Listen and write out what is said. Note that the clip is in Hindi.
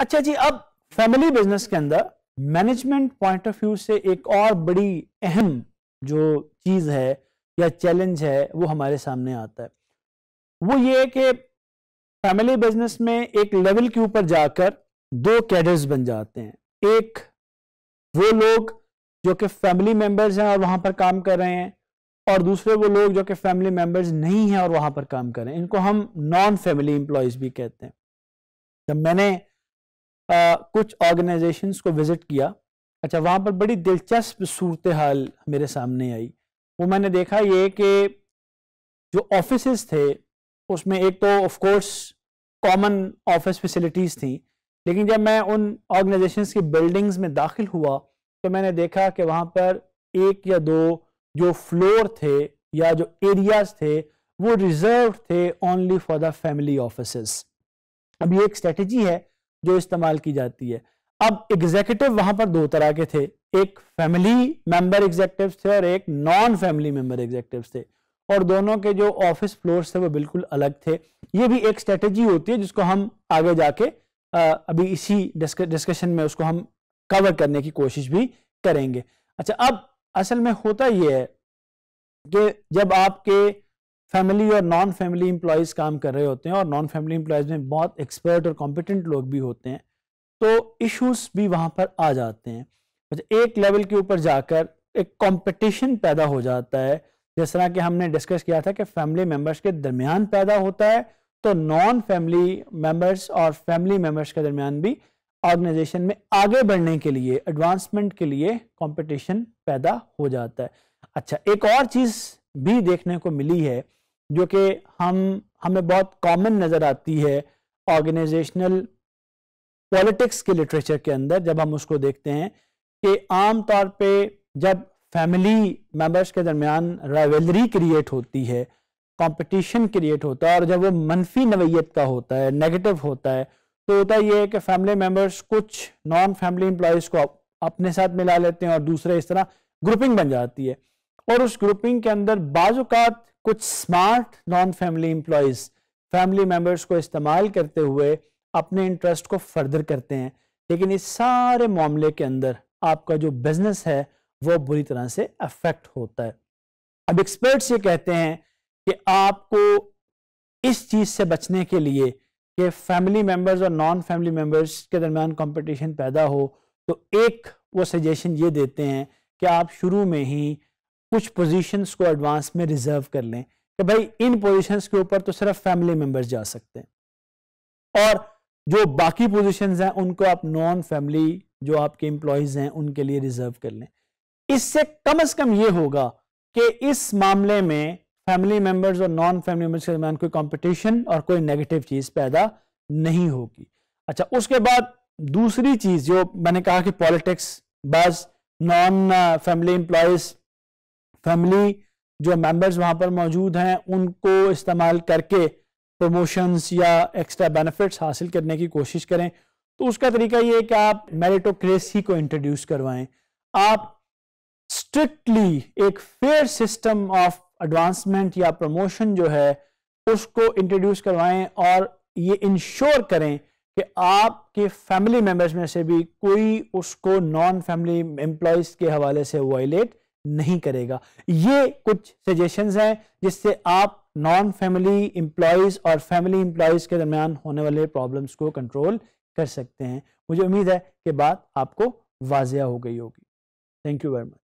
अच्छा जी अब फैमिली बिजनेस के अंदर मैनेजमेंट पॉइंट ऑफ व्यू से एक और बड़ी अहम जो चीज़ है या चैलेंज है वो हमारे सामने आता है वो ये है कि फैमिली बिजनेस में एक लेवल के ऊपर जाकर दो कैडर्स बन जाते हैं एक वो लोग जो कि फैमिली मेंबर्स हैं और वहां पर काम कर रहे हैं और दूसरे वो लोग जो कि फैमिली मेंबर्स नहीं हैं और वहां पर काम कर रहे हैं इनको हम नॉन फैमिली एम्प्लॉयज भी कहते हैं जब मैंने आ, कुछ ऑर्गेनाइजेशन को विज़िट किया अच्छा वहाँ पर बड़ी दिलचस्प सूरत हाल मेरे सामने आई वो मैंने देखा ये कि जो ऑफिस थे उसमें एक तो of course common office facilities थी लेकिन जब मैं उन ऑर्गेनाइजेशन की बिल्डिंग्स में दाखिल हुआ तो मैंने देखा कि वहाँ पर एक या दो जो फ्लोर थे या जो एरियाज थे वो रिजर्व थे only for the family office अब ये एक स्ट्रेटजी है जो इस्तेमाल की जाती है अब एग्जेक्यूटिव वहां पर दो तरह के थे एक फैमिली मेंबर एग्जेक्टिव थे और एक नॉन फैमिली मेंबर एग्जेक्टिव थे और दोनों के जो ऑफिस फ्लोर थे वो बिल्कुल अलग थे ये भी एक स्ट्रेटेजी होती है जिसको हम आगे जाके अभी इसी डिस्कशन में उसको हम कवर करने की कोशिश भी करेंगे अच्छा अब असल में होता यह है कि जब आपके फैमिली और नॉन फैमिली एम्प्लॉयज़ काम कर रहे होते हैं और नॉन फैमिली एम्प्लॉयज़ में बहुत एक्सपर्ट और कॉम्पिटेंट लोग भी होते हैं तो इश्यूज भी वहाँ पर आ जाते हैं अच्छा एक लेवल के ऊपर जाकर एक कंपटीशन पैदा हो जाता है जिस तरह कि हमने डिस्कस किया था कि फैमिली मेम्बर्स के दरमियान पैदा होता है तो नॉन फैमिली मेम्बर्स और फैमिली मेम्बर्स के दरमियान भी ऑर्गेनाइजेशन में आगे बढ़ने के लिए एडवांसमेंट के लिए कॉम्पिटिशन पैदा हो जाता है अच्छा एक और चीज़ भी देखने को मिली है जो कि हम हमें बहुत कॉमन नज़र आती है ऑर्गेनाइजेशनल पॉलिटिक्स के लिटरेचर के अंदर जब हम उसको देखते हैं कि आम तौर पे जब फैमिली मेंबर्स के दरमियान रावेलरी क्रिएट होती है कंपटीशन क्रिएट होता है और जब वो मनफी नवीयत का होता है नेगेटिव होता है तो होता ये है कि फैमिली मेंबर्स कुछ नॉन फैमिली एम्प्लॉयज़ को अपने साथ मिला लेते हैं और दूसरे इस तरह ग्रुपिंग बन जाती है और उस ग्रुपिंग के अंदर बाजूकात कुछ smart non family employees family members को इस्तेमाल करते हुए अपने इंटरेस्ट को फर्दर करते हैं लेकिन इस सारे मामले के अंदर आपका जो बिजनेस है वो बुरी तरह से अफेक्ट होता है अब एक्सपर्ट्स ये कहते हैं कि आपको इस चीज़ से बचने के लिए कि फैमिली मेंबर्स और नॉन फैमिली मेंबर्स के दरमियान कंपटीशन पैदा हो तो एक वो सजेशन ये देते हैं कि आप शुरू में ही कुछ पोजीशंस को एडवांस में रिजर्व कर लें कि भाई इन पोजीशंस के ऊपर तो सिर्फ फैमिली मेंबर्स जा सकते हैं और जो बाकी पोजीशंस हैं उनको आप नॉन फैमिली जो आपके एम्प्लॉयज हैं उनके लिए रिजर्व कर लें इससे कम अज कम ये होगा कि इस मामले में फैमिली मेंबर्स और नॉन फैमिली मेंबर्स के दरमियान कोई कंपटीशन और कोई नेगेटिव चीज पैदा नहीं होगी अच्छा उसके बाद दूसरी चीज जो मैंने कहा कि पॉलिटिक्स बस नॉन फैमिली एम्प्लॉयज फैमिली जो मेंबर्स वहां पर मौजूद हैं उनको इस्तेमाल करके प्रमोशंस या एक्स्ट्रा बेनिफिट्स हासिल करने की कोशिश करें तो उसका तरीका ये है कि आप मेरिटोक्रेसी को इंट्रोड्यूस करवाएं आप स्ट्रिक्टली एक फेयर सिस्टम ऑफ एडवांसमेंट या प्रमोशन जो है उसको इंट्रोड्यूस करवाएं और ये इंश्योर करें कि आपके फैमिली मेंबर्स में से भी कोई उसको नॉन फैमिली एम्प्लॉयज के हवाले से वायलेट नहीं करेगा ये कुछ सजेशन हैं जिससे आप नॉन फैमिली इंप्लॉयज और फैमिली इंप्लॉयज के दरमियान होने वाले प्रॉब्लम्स को कंट्रोल कर सकते हैं मुझे उम्मीद है कि बात आपको वाजिया हो गई होगी थैंक यू वेरी मच